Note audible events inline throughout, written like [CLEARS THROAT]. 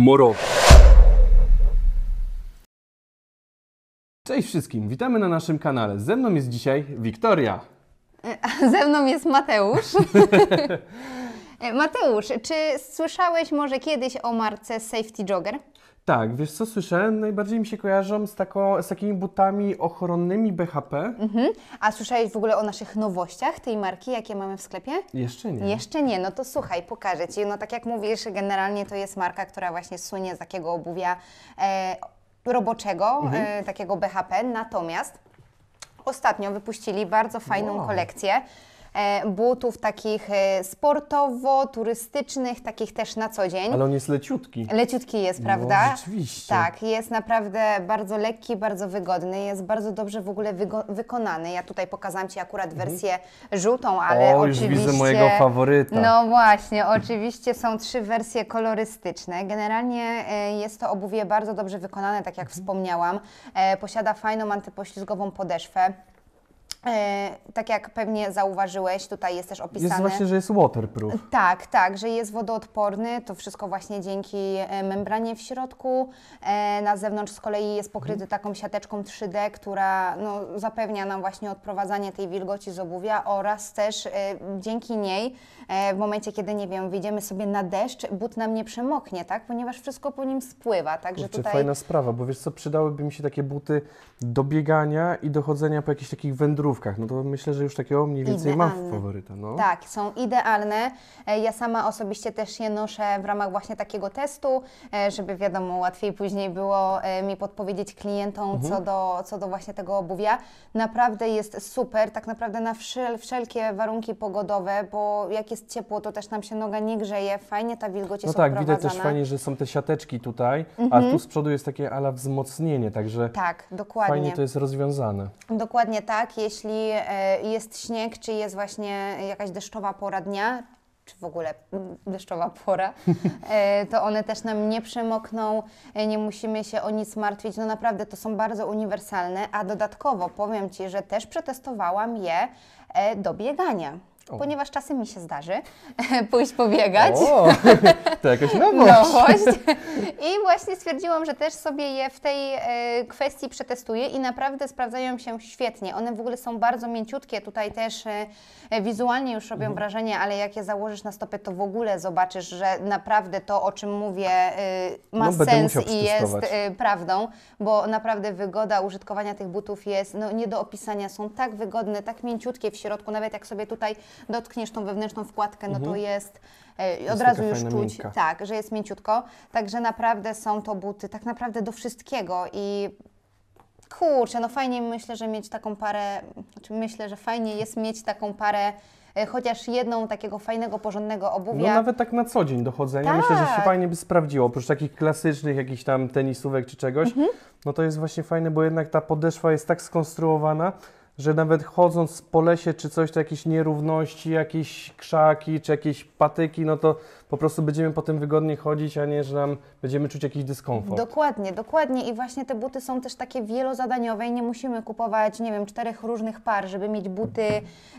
morowy. Cześć wszystkim, witamy na naszym kanale. Ze mną jest dzisiaj Wiktoria. E, ze mną jest Mateusz. [LAUGHS] E, Mateusz, czy słyszałeś może kiedyś o marce Safety Jogger? Tak, wiesz co słyszałem? Najbardziej mi się kojarzą z, tako, z takimi butami ochronnymi BHP. Mhm. A słyszałeś w ogóle o naszych nowościach tej marki, jakie mamy w sklepie? Jeszcze nie. Jeszcze nie, no to słuchaj, pokażę Ci. No tak jak mówisz, generalnie to jest marka, która właśnie słynie z takiego obuwia e, roboczego, mhm. e, takiego BHP. Natomiast ostatnio wypuścili bardzo fajną wow. kolekcję E, butów takich e, sportowo-turystycznych, takich też na co dzień. Ale on jest leciutki. Leciutki jest, no, prawda? No, rzeczywiście. Tak, jest naprawdę bardzo lekki, bardzo wygodny, jest bardzo dobrze w ogóle wykonany. Ja tutaj pokazałam Ci akurat mhm. wersję mhm. żółtą, ale o, oczywiście... widzę mojego faworyta. No właśnie, oczywiście są trzy wersje kolorystyczne. Generalnie e, jest to obuwie bardzo dobrze wykonane, tak jak mhm. wspomniałam. Posiada fajną antypoślizgową podeszwę. E, tak jak pewnie zauważyłeś, tutaj jest też opisane. Jest właśnie, że jest waterproof. Tak, tak, że jest wodoodporny. To wszystko właśnie dzięki e, membranie w środku. E, na zewnątrz z kolei jest pokryty mhm. taką siateczką 3D, która no, zapewnia nam właśnie odprowadzanie tej wilgoci z obuwia oraz też dzięki niej w momencie, kiedy nie wiem, wyjdziemy sobie na deszcz, but nam nie przemoknie, tak? Ponieważ wszystko po nim spływa. Także Kurczę, tutaj... fajna sprawa, bo wiesz co, przydałyby mi się takie buty do biegania i dochodzenia po jakichś takich wędrówkach wędrówkach, no to myślę, że już takiego mniej więcej idealne. mam faworyta. No. Tak, są idealne. E, ja sama osobiście też je noszę w ramach właśnie takiego testu, e, żeby wiadomo, łatwiej później było e, mi podpowiedzieć klientom mhm. co, do, co do właśnie tego obuwia. Naprawdę jest super, tak naprawdę na wszel wszelkie warunki pogodowe, bo jak jest ciepło, to też nam się noga nie grzeje, fajnie ta wilgoć no jest No tak, widać też fajnie, że są te siateczki tutaj, mhm. a tu mhm. z przodu jest takie ala wzmocnienie, także tak, dokładnie. fajnie to jest rozwiązane. Dokładnie tak, jest jeśli e, jest śnieg, czy jest właśnie jakaś deszczowa pora dnia, czy w ogóle mm, deszczowa pora, [LAUGHS] e, to one też nam nie przemokną, e, nie musimy się o nic martwić. No naprawdę to są bardzo uniwersalne, a dodatkowo powiem Ci, że też przetestowałam je do biegania. O. Ponieważ czasem mi się zdarzy [LAUGHS] pójść pobiegać. O, to jakaś [LAUGHS] nowość. nowość. [LAUGHS] I właśnie stwierdziłam, że też sobie je w tej e, kwestii przetestuję i naprawdę sprawdzają się świetnie. One w ogóle są bardzo mięciutkie, tutaj też e, e, wizualnie już robią mhm. wrażenie, ale jak je założysz na stopę, to w ogóle zobaczysz, że naprawdę to, o czym mówię, ma no, sens i jest prawdą, bo naprawdę wygoda użytkowania tych butów jest no, nie do opisania. Są tak wygodne, tak mięciutkie w środku, nawet jak sobie tutaj dotkniesz tą wewnętrzną wkładkę, no to mhm. e, jest od jest razu już czuć, miękka. tak, że jest mięciutko. Także naprawdę są to buty tak naprawdę do wszystkiego i kurczę, no fajnie myślę, że mieć taką parę, znaczy myślę, że fajnie jest mieć taką parę e, chociaż jedną takiego fajnego, porządnego obuwia. No nawet tak na co dzień dochodzenie. Tak. Myślę, że się tak. fajnie by sprawdziło. Oprócz takich klasycznych jakichś tam tenisówek czy czegoś, mhm. no to jest właśnie fajne, bo jednak ta podeszwa jest tak skonstruowana, że nawet chodząc po lesie czy coś, to jakieś nierówności, jakieś krzaki czy jakieś patyki, no to po prostu będziemy potem wygodniej chodzić, a nie, że nam będziemy czuć jakiś dyskomfort. Dokładnie, dokładnie i właśnie te buty są też takie wielozadaniowe i nie musimy kupować, nie wiem, czterech różnych par, żeby mieć buty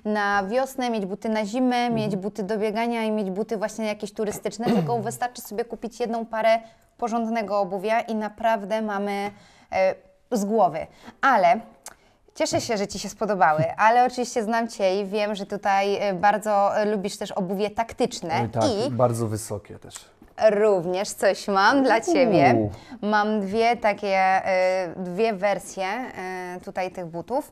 na wiosnę, mieć buty na zimę, mhm. mieć buty do biegania i mieć buty właśnie jakieś turystyczne, [CLEARS THROAT] tylko wystarczy sobie kupić jedną parę porządnego obuwia i naprawdę mamy e, z głowy. Ale Cieszę się, że Ci się spodobały, ale oczywiście znam Cię i wiem, że tutaj y, bardzo y, lubisz też obuwie taktyczne. Tak, i bardzo wysokie też. Również coś mam dla Ciebie. Mam dwie takie, y, dwie wersje tutaj tych butów.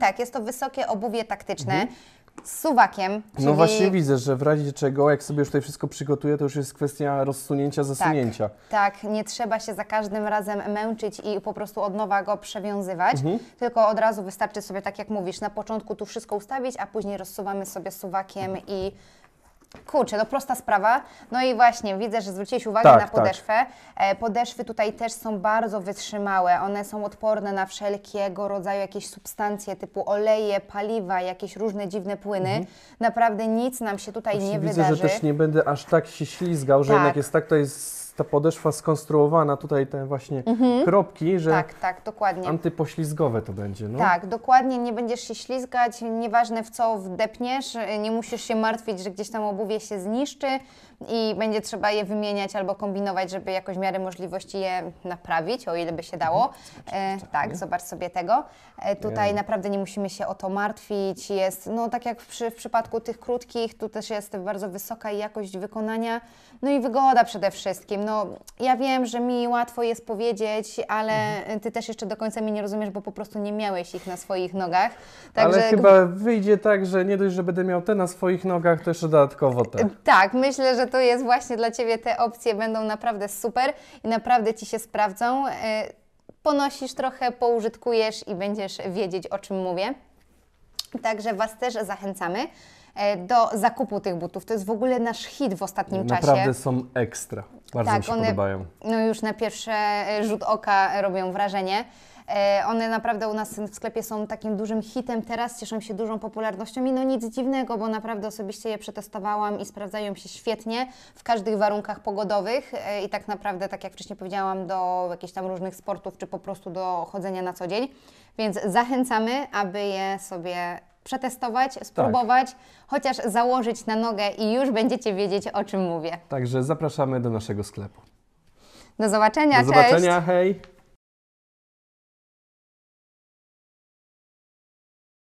Tak, jest to wysokie obuwie taktyczne. Mhm z suwakiem. No czyli... No właśnie widzę, że w razie czego, jak sobie już tutaj wszystko przygotuję, to już jest kwestia rozsunięcia, tak, zasunięcia. Tak, tak. nie trzeba się za każdym razem męczyć i po prostu od nowa go przewiązywać, mhm. tylko od razu wystarczy sobie, tak jak mówisz, na początku tu wszystko ustawić, a później rozsuwamy sobie suwakiem i Kurczę, no prosta sprawa. No i właśnie, widzę, że zwróciłeś uwagę tak, na tak. podeszwę. Tak. Podeszwy tutaj też są bardzo wytrzymałe. One są odporne na wszelkiego rodzaju jakieś substancje typu oleje, paliwa, jakieś różne dziwne płyny. Mhm. Naprawdę nic nam się tutaj Właśnie nie widzę, wydarzy. Widzę, że też nie będę aż tak się ślizgał, że tak. jednak jest tak, to jest ta podeszwa skonstruowana, tutaj te właśnie mhm. kropki, że tak, tak, dokładnie. antypoślizgowe to będzie. No? Tak, dokładnie, nie będziesz się ślizgać, nieważne w co wdepniesz, y, nie musisz się martwić, że gdzieś tam obuwie się zniszczy i będzie trzeba je wymieniać albo kombinować, żeby jakoś w miarę możliwości je naprawić, o ile by się dało. E, tak, zobacz sobie tego. E, tutaj naprawdę nie musimy się o to martwić. Jest, no tak jak przy, w przypadku tych krótkich, tu też jest bardzo wysoka jakość wykonania, no i wygoda przede wszystkim no ja wiem, że mi łatwo jest powiedzieć, ale mhm. Ty też jeszcze do końca mnie nie rozumiesz, bo po prostu nie miałeś ich na swoich nogach. Także... Ale chyba wyjdzie tak, że nie dość, że będę miał te na swoich nogach, to jeszcze dodatkowo te. Tak, myślę, że to jest właśnie dla Ciebie te opcje będą naprawdę super i naprawdę Ci się sprawdzą. E, ponosisz trochę, poużytkujesz i będziesz wiedzieć, o czym mówię. Także Was też zachęcamy. E, do zakupu tych butów. To jest w ogóle nasz hit w ostatnim Naprawdę czasie. Naprawdę są ekstra. Bardzo tak, mi się one, podobają. No już na pierwszy e, rzut oka robią wrażenie. E, one naprawdę u nas w sklepie są takim dużym hitem teraz, cieszą się dużą popularnością i no nic dziwnego, bo naprawdę osobiście je przetestowałam i sprawdzają się świetnie w każdych warunkach pogodowych i tak naprawdę, tak jak wcześniej powiedziałam, do jakichś tam różnych sportów czy po prostu do chodzenia na co dzień. Więc zachęcamy, aby je sobie przetestować, tak. spróbować, tak. chociaż założyć na nogę i już będziecie wiedzieć, o czym mówię. Także zapraszamy do naszego sklepu. Do zobaczenia, Do zobaczenia, cześć. hej!